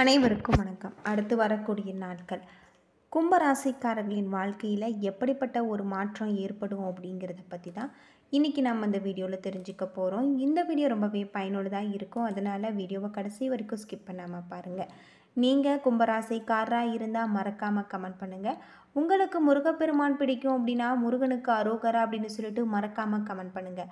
அனைவருக்கும் வணக்கம் அடுத்து வரக்கூடிய நாட்கள் கும்பராசிக்காரர்களின் வாழ்க்கையில் எப்படிப்பட்ட ஒரு மாற்றம் ஏற்படும் அப்படிங்கிறத பற்றி தான் இன்றைக்கி நம்ம இந்த வீடியோவில் தெரிஞ்சுக்க போகிறோம் இந்த வீடியோ ரொம்பவே பயனுள்ளதாக இருக்கும் அதனால் வீடியோவை கடைசி வரைக்கும் ஸ்கிப் பண்ணாமல் பாருங்கள் நீங்கள் கும்பராசிக்காரராக இருந்தால் மறக்காமல் கமெண்ட் பண்ணுங்கள் உங்களுக்கு முருகப்பெருமான் பிடிக்கும் அப்படின்னா முருகனுக்கு அரோகரா அப்படின்னு சொல்லிட்டு மறக்காமல் கமெண்ட் பண்ணுங்கள்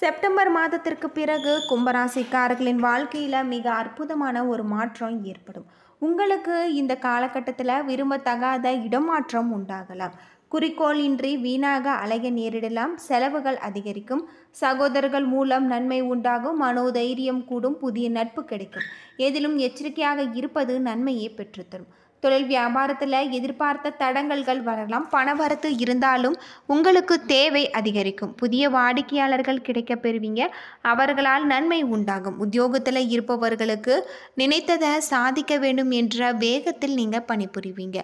செப்டம்பர் மாதத்திற்கு பிறகு கும்பராசிக்காரர்களின் வாழ்க்கையில் மிக அற்புதமான ஒரு மாற்றம் ஏற்படும் உங்களுக்கு இந்த காலகட்டத்தில் விரும்பத்தகாத இடமாற்றம் உண்டாகலாம் குறிக்கோளின்றி வீணாக அலைய நேரிடலாம் செலவுகள் அதிகரிக்கும் சகோதரர்கள் மூலம் நன்மை உண்டாகும் மனோதைரியம் கூடும் புதிய நட்பு கிடைக்கும் எதிலும் எச்சரிக்கையாக இருப்பது நன்மையை பெற்றுத்தரும் தொழில் வியாபாரத்தில் எதிர்பார்த்த தடங்கல்கள் வரலாம் பணவரத்து இருந்தாலும் உங்களுக்கு தேவை அதிகரிக்கும் புதிய வாடிக்கையாளர்கள் கிடைக்க பெறுவீங்க அவர்களால் நன்மை உண்டாகும் உத்தியோகத்தில் இருப்பவர்களுக்கு நினைத்ததை சாதிக்க வேண்டும் என்ற வேகத்தில் நீங்கள் பணிபுரிவீங்க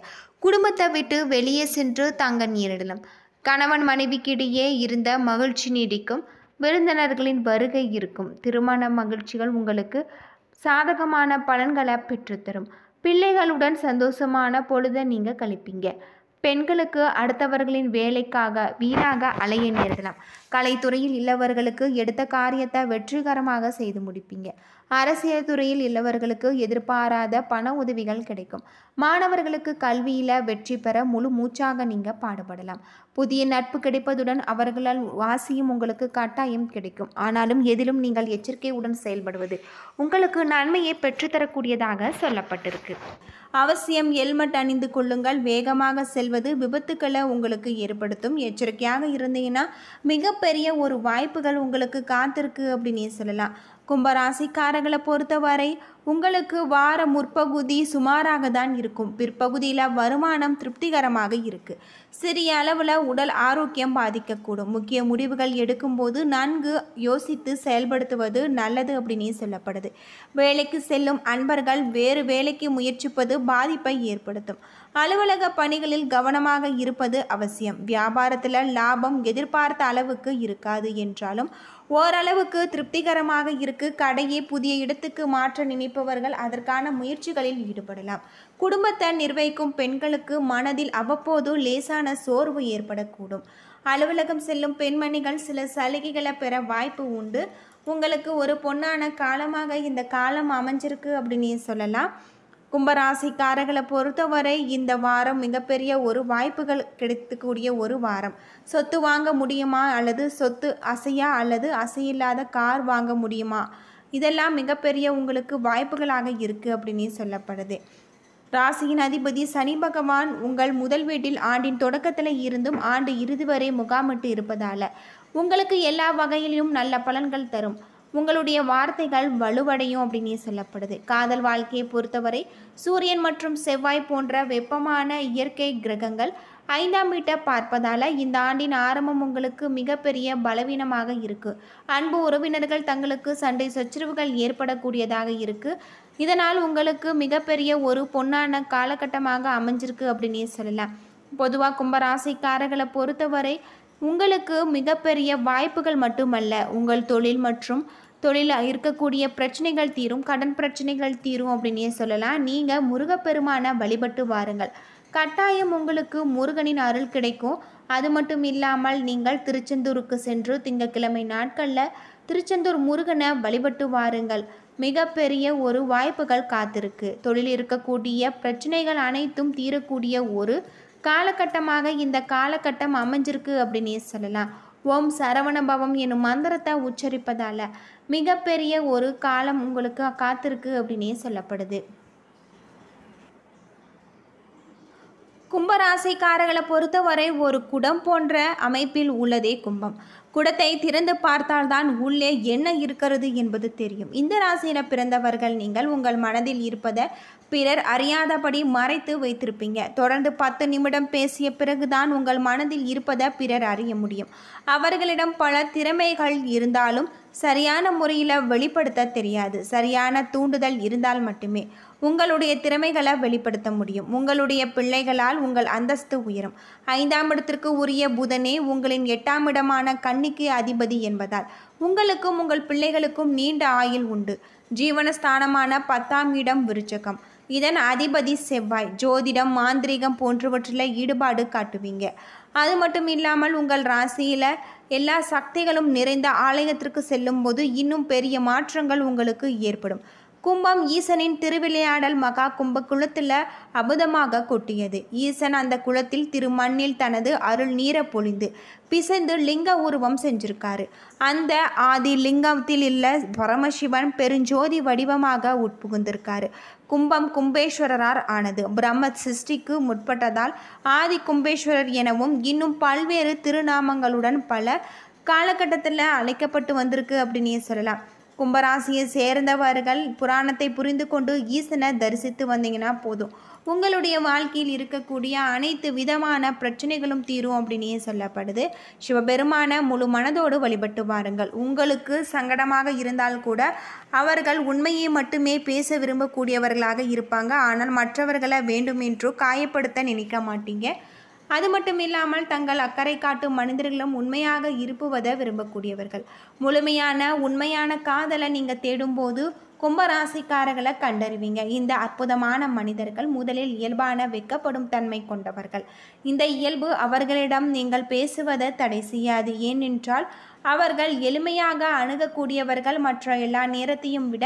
குடும்பத்தை விட்டு வெளியே சென்று தங்க நேரிடலாம் கணவன் மனைவிக்கிடையே இருந்த மகிழ்ச்சி நீடிக்கும் விருந்தினர்களின் வருகை இருக்கும் திருமண மகிழ்ச்சிகள் உங்களுக்கு சாதகமான பலன்களை பெற்றுத்தரும் பிள்ளைகளுடன் சந்தோஷமான பொழுதை நீங்கள் கழிப்பீங்க பெண்களுக்கு அடுத்தவர்களின் வேலைக்காக வீணாக அலைய நேரிடலாம் கலைத்துறையில் இல்லவர்களுக்கு எடுத்த காரியத்தை வெற்றிகரமாக செய்து முடிப்பீங்க அரசியல் துறையில் உள்ளவர்களுக்கு எதிர்பாராத பண உதவிகள் கிடைக்கும் மாணவர்களுக்கு கல்வியில் வெற்றி பெற முழு மூச்சாக நீங்கள் பாடுபடலாம் புதிய நட்பு கிடைப்பதுடன் அவர்களால் வாசியும் உங்களுக்கு கட்டாயம் கிடைக்கும் ஆனாலும் எதிலும் நீங்கள் எச்சரிக்கையுடன் செயல்படுவது உங்களுக்கு நன்மையை பெற்றுத்தரக்கூடியதாக சொல்லப்பட்டிருக்கு அவசியம் ஹெல்மெட் அணிந்து கொள்ளுங்கள் வேகமாக செல்வது விபத்துக்களை உங்களுக்கு ஏற்படுத்தும் எச்சரிக்கையாக இருந்தீங்கன்னா மிகப்பெரிய ஒரு வாய்ப்புகள் உங்களுக்கு காத்திருக்கு அப்படின்னு சொல்லலாம் கும்பராசிக்காரங்களை பொறுத்தவரை உங்களுக்கு வார முற்பகுதி சுமாராக தான் இருக்கும் பிற்பகுதியில் வருமானம் திருப்திகரமாக இருக்குது சிறிய அளவில் உடல் ஆரோக்கியம் பாதிக்கக்கூடும் முக்கிய முடிவுகள் எடுக்கும்போது நன்கு யோசித்து செயல்படுத்துவது நல்லது அப்படின்னு சொல்லப்படுது வேலைக்கு செல்லும் அன்பர்கள் வேறு வேலைக்கு முயற்சிப்பது பாதிப்பை ஏற்படுத்தும் அலுவலக பணிகளில் கவனமாக இருப்பது அவசியம் வியாபாரத்தில் லாபம் எதிர்பார்த்த அளவுக்கு இருக்காது என்றாலும் ஓரளவுக்கு திருப்திகரமாக இருக்கு கடையை புதிய இடத்துக்கு மாற்ற நினைப்பவர்கள் அதற்கான முயற்சிகளில் ஈடுபடலாம் குடும்பத்தை நிர்வகிக்கும் பெண்களுக்கு மனதில் அவ்வப்போது லேசான சோர்வு ஏற்படக்கூடும் அலுவலகம் செல்லும் பெண்மணிகள் சில சலுகைகளை பெற வாய்ப்பு உண்டு உங்களுக்கு ஒரு பொன்னான காலமாக இந்த காலம் அமைஞ்சிருக்கு அப்படின்னு சொல்லலாம் கும்பராசிக்காரர்களை பொறுத்தவரை இந்த வாரம் மிகப்பெரிய ஒரு வாய்ப்புகள் கிடைக்கக்கூடிய ஒரு வாரம் சொத்து வாங்க முடியுமா அல்லது சொத்து அசையா அல்லது அசையில்லாத கார் வாங்க முடியுமா இதெல்லாம் மிகப்பெரிய உங்களுக்கு வாய்ப்புகளாக இருக்குது அப்படின்னு சொல்லப்படுது ராசியின் அதிபதி சனி பகவான் உங்கள் முதல் வீட்டில் ஆண்டின் தொடக்கத்தில் இருந்தும் ஆண்டு இறுதி வரை முகாமிட்டு இருப்பதால் உங்களுக்கு எல்லா வகையிலும் நல்ல பலன்கள் தரும் உங்களுடைய வார்த்தைகள் வலுவடையும் அப்படின்னு சொல்லப்படுது காதல் வாழ்க்கையை பொறுத்தவரை சூரியன் மற்றும் செவ்வாய் போன்ற வெப்பமான இயற்கை கிரகங்கள் ஐந்தாம் வீட்டை பார்ப்பதால் இந்த ஆண்டின் ஆரம்பம் உங்களுக்கு மிகப்பெரிய பலவீனமாக இருக்குது அன்பு உறவினர்கள் தங்களுக்கு சண்டை சச்சரவுகள் ஏற்படக்கூடியதாக இருக்குது இதனால் உங்களுக்கு மிகப்பெரிய ஒரு பொன்னான காலகட்டமாக அமைஞ்சிருக்கு அப்படின்னு சொல்லலாம் பொதுவாக கும்பராசிக்காரர்களை பொறுத்தவரை உங்களுக்கு மிகப்பெரிய வாய்ப்புகள் மட்டுமல்ல உங்கள் தொழில் மற்றும் தொழில் இருக்கக்கூடிய பிரச்சனைகள் தீரும் கடன் பிரச்சனைகள் தீரும் அப்படின்னே சொல்லலாம் நீங்கள் முருகப்பெருமானை வழிபட்டு வாருங்கள் கட்டாயம் உங்களுக்கு முருகனின் அருள் கிடைக்கும் அது மட்டும் இல்லாமல் நீங்கள் திருச்செந்தூருக்கு சென்று திங்கக்கிழமை நாட்களில் திருச்செந்தூர் முருகனை வழிபட்டு வாருங்கள் மிகப்பெரிய ஒரு வாய்ப்புகள் காத்திருக்கு தொழில் இருக்கக்கூடிய பிரச்சனைகள் அனைத்தும் தீரக்கூடிய ஒரு காலகட்டமாக இந்த காலகட்டம் அமைஞ்சிருக்கு அப்படின்னே சொல்லலாம் ஓம் சரவணபவம் என்னும் மந்திரத்தை உச்சரிப்பதால் மிகப்பெரிய ஒரு காலம் உங்களுக்கு காத்திருக்கு அப்படின்னே சொல்லப்படுது கும்பராசிக்காரர்களை பொறுத்தவரை ஒரு குடம் போன்ற அமைப்பில் உள்ளதே கும்பம் குடத்தை திறந்து பார்த்தால்தான் உள்ளே என்ன இருக்கிறது என்பது தெரியும் இந்த ராசியில் பிறந்தவர்கள் நீங்கள் உங்கள் மனதில் இருப்பதை பிறர் அறியாதபடி மறைத்து வைத்திருப்பீங்க தொடர்ந்து பத்து நிமிடம் பேசிய பிறகுதான் உங்கள் மனதில் இருப்பதை பிறர் அறிய முடியும் அவர்களிடம் பல திறமைகள் இருந்தாலும் சரியான முறையில் வெளிப்படுத்த தெரியாது சரியான தூண்டுதல் இருந்தால் மட்டுமே உங்களுடைய திறமைகளை வெளிப்படுத்த முடியும் உங்களுடைய பிள்ளைகளால் உங்கள் அந்தஸ்து உயரும் ஐந்தாம் இடத்திற்கு உரிய புதனே உங்களின் எட்டாம் இடமான கன்னிக்கு அதிபதி என்பதால் உங்களுக்கும் உங்கள் பிள்ளைகளுக்கும் நீண்ட ஆயுள் உண்டு ஜீவனஸ்தானமான பத்தாம் இடம் விருச்சகம் இதன் அதிபதி செவ்வாய் ஜோதிடம் மாந்திரிகம் போன்றவற்றில் ஈடுபாடு காட்டுவீங்க அது மட்டும் இல்லாமல் உங்கள் ராசியில் எல்லா சக்திகளும் நிறைந்த ஆலயத்திற்கு செல்லும் போது இன்னும் பெரிய மாற்றங்கள் உங்களுக்கு ஏற்படும் கும்பம் ஈசனின் திருவிளையாடல் மகா கும்ப குளத்தில் அபுதமாக கொட்டியது ஈசன் அந்த குளத்தில் திருமண்ணில் தனது அருள் நீர பொழிந்து பிசைந்து லிங்க உருவம் செஞ்சிருக்காரு அந்த ஆதி லிங்கத்தில் இல்ல பரமசிவன் பெருஞ்சோதி வடிவமாக உட்புகுந்திருக்காரு கும்பம் கும்பேஸ்வரரார் ஆனது பிரம்ம சிருஷ்டிக்கு முற்பட்டதால் ஆதி கும்பேஸ்வரர் எனவும் இன்னும் பல்வேறு திருநாமங்களுடன் பல காலகட்டத்தில் அழைக்கப்பட்டு வந்திருக்கு அப்படின்னே சொல்லலாம் கும்பராசியை சேர்ந்தவர்கள் புராணத்தை புரிந்து கொண்டு ஈசனை தரிசித்து வந்தீங்கன்னா போதும் உங்களுடைய வாழ்க்கையில் இருக்கக்கூடிய அனைத்து விதமான பிரச்சனைகளும் தீரும் அப்படின்னே சொல்லப்படுது சிவபெருமான முழு மனதோடு வழிபட்டு வாருங்கள் உங்களுக்கு சங்கடமாக இருந்தால் கூட அவர்கள் உண்மையை மட்டுமே பேச விரும்பக்கூடியவர்களாக இருப்பாங்க ஆனால் மற்றவர்களை வேண்டுமென்றோ காயப்படுத்த நினைக்க மாட்டீங்க அது மட்டும் இல்லாமல் தங்கள் அக்கறை காட்டும் மனிதர்களும் உண்மையாக இருப்புவதை விரும்பக்கூடியவர்கள் முழுமையான உண்மையான காதலை நீங்கள் தேடும்போது கும்பராசிக்காரர்களை கண்டறிவீங்க இந்த அற்புதமான மனிதர்கள் முதலில் இயல்பான வெக்கப்படும் தன்மை கொண்டவர்கள் இந்த இயல்பு அவர்களிடம் நீங்கள் பேசுவதை தடை செய்யாது ஏனென்றால் அவர்கள் எளிமையாக அணுகக்கூடியவர்கள் மற்ற எல்லா நேரத்தையும் விட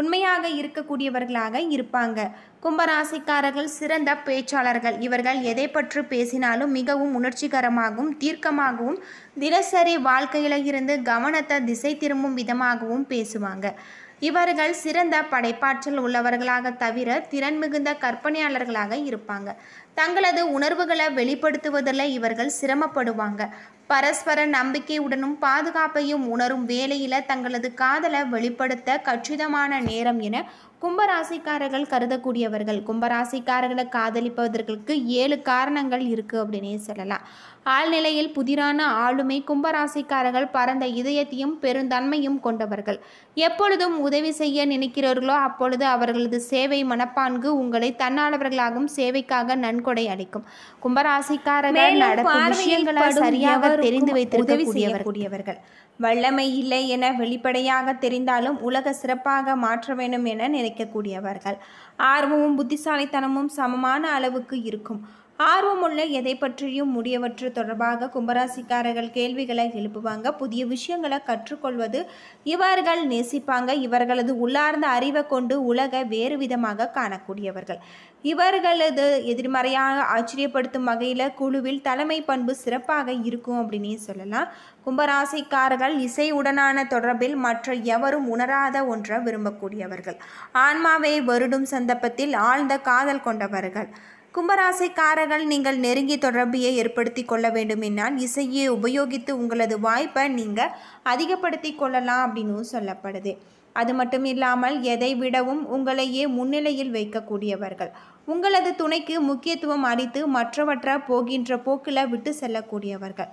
உண்மையாக இருக்கக்கூடியவர்களாக இருப்பாங்க கும்பராசிக்காரர்கள் சிறந்த பேச்சாளர்கள் இவர்கள் எதை பற்றி பேசினாலும் மிகவும் உணர்ச்சிகரமாகவும் தீர்க்கமாகவும் தினசரி வாழ்க்கையில இருந்து கவனத்தை திசை திரும்பும் விதமாகவும் பேசுவாங்க இவர்கள் சிறந்த படைப்பாற்றல் உள்ளவர்களாக தவிர திறன் மிகுந்த கற்பனையாளர்களாக இருப்பாங்க தங்களது உணர்வுகளை வெளிப்படுத்துவதில் இவர்கள் சிரமப்படுவாங்க பரஸ்பர நம்பிக்கையுடனும் பாதுகாப்பையும் உணரும் வேலையில் தங்களது காதலை வெளிப்படுத்த கச்சிதமான நேரம் என கும்பராசிக்காரர்கள் கருதக்கூடியவர்கள் கும்பராசிக்காரர்களை காதலிப்பதற்கு ஏழு காரணங்கள் இருக்குது அப்படின்னே சொல்லலாம் ஆழ்நிலையில் புதிரான ஆளுமை கும்பராசிக்காரர்கள் பரந்த இதயத்தையும் பெருந்தன்மையும் கொண்டவர்கள் எப்பொழுதும் உதவி செய்ய நினைக்கிறவர்களோ அப்பொழுது அவர்களது சேவை மனப்பான்கு உங்களை தன்னாளவர்களாகவும் சேவைக்காக நன்கொடை அளிக்கும் கும்பராசிக்காரர்கள் நடக்கும் சரியாக தெரிந்து வைத்திருக்கக்கூடியவர்கள் வல்லமை இல்லை என வெளிப்படையாக தெரிந்தாலும் உலக சிறப்பாக மாற்ற வேண்டும் என நினைக்கக்கூடியவர்கள் ஆர்வமும் புத்திசாலித்தனமும் சமமான அளவுக்கு இருக்கும் ஆர்வமுள்ள எதை பற்றியும் முடியவற்று தொடர்பாக கும்பராசிக்காரர்கள் கேள்விகளை எழுப்புவாங்க புதிய விஷயங்களை கற்றுக்கொள்வது இவர்கள் நேசிப்பாங்க இவர்களது உள்ளார்ந்த அறிவை கொண்டு உலக வேறு விதமாக காணக்கூடியவர்கள் இவர்களது எதிர்மறையாக ஆச்சரியப்படுத்தும் வகையில் குழுவில் தலைமை பண்பு சிறப்பாக இருக்கும் அப்படின்னே சொல்லலாம் கும்பராசிக்காரர்கள் இசையுடனான தொடர்பில் மற்ற எவரும் உணராத ஒன்றை விரும்பக்கூடியவர்கள் ஆன்மாவை வருடும் சந்தர்ப்பத்தில் ஆழ்ந்த காதல் கொண்டவர்கள் கும்பராசைக்காரர்கள் நீங்கள் நெருங்கி தொடர்பையை ஏற்படுத்தி கொள்ள வேண்டுமென்றால் இசையை உபயோகித்து உங்களது வாய்ப்பை நீங்கள் அதிகப்படுத்தி கொள்ளலாம் அப்படின்னு சொல்லப்படுது அது மட்டும் இல்லாமல் எதை விடவும் உங்களையே முன்னிலையில் வைக்கக்கூடியவர்கள் உங்களது துணைக்கு முக்கியத்துவம் அளித்து மற்றவற்ற போகின்ற போக்கில் விட்டு செல்லக்கூடியவர்கள்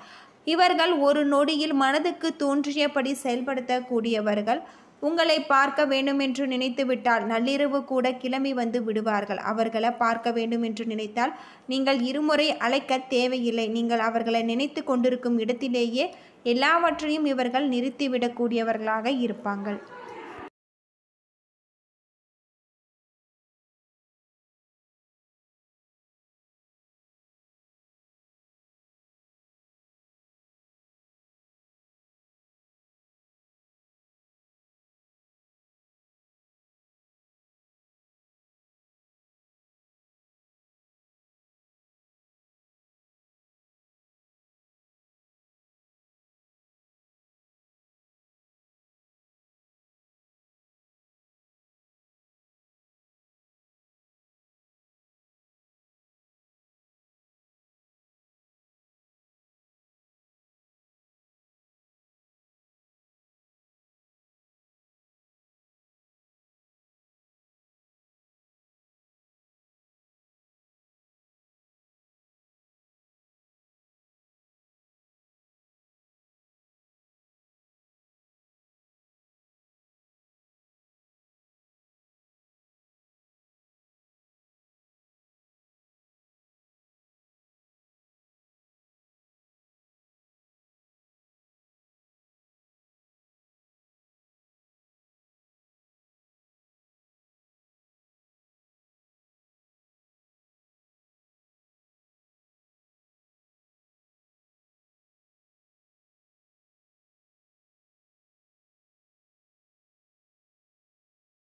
இவர்கள் ஒரு நொடியில் மனதுக்கு தோன்றியபடி செயல்படுத்தக்கூடியவர்கள் உங்களை பார்க்க வேண்டும் என்று நினைத்துவிட்டால் நள்ளிரவு கூட கிளம்பி வந்து விடுவார்கள் அவர்களை பார்க்க வேண்டும் என்று நினைத்தால் நீங்கள் இருமுறை அழைக்க தேவையில்லை நீங்கள் அவர்களை நினைத்து கொண்டிருக்கும் இடத்திலேயே எல்லாவற்றையும் இவர்கள் நிறுத்திவிடக்கூடியவர்களாக இருப்பாங்கள்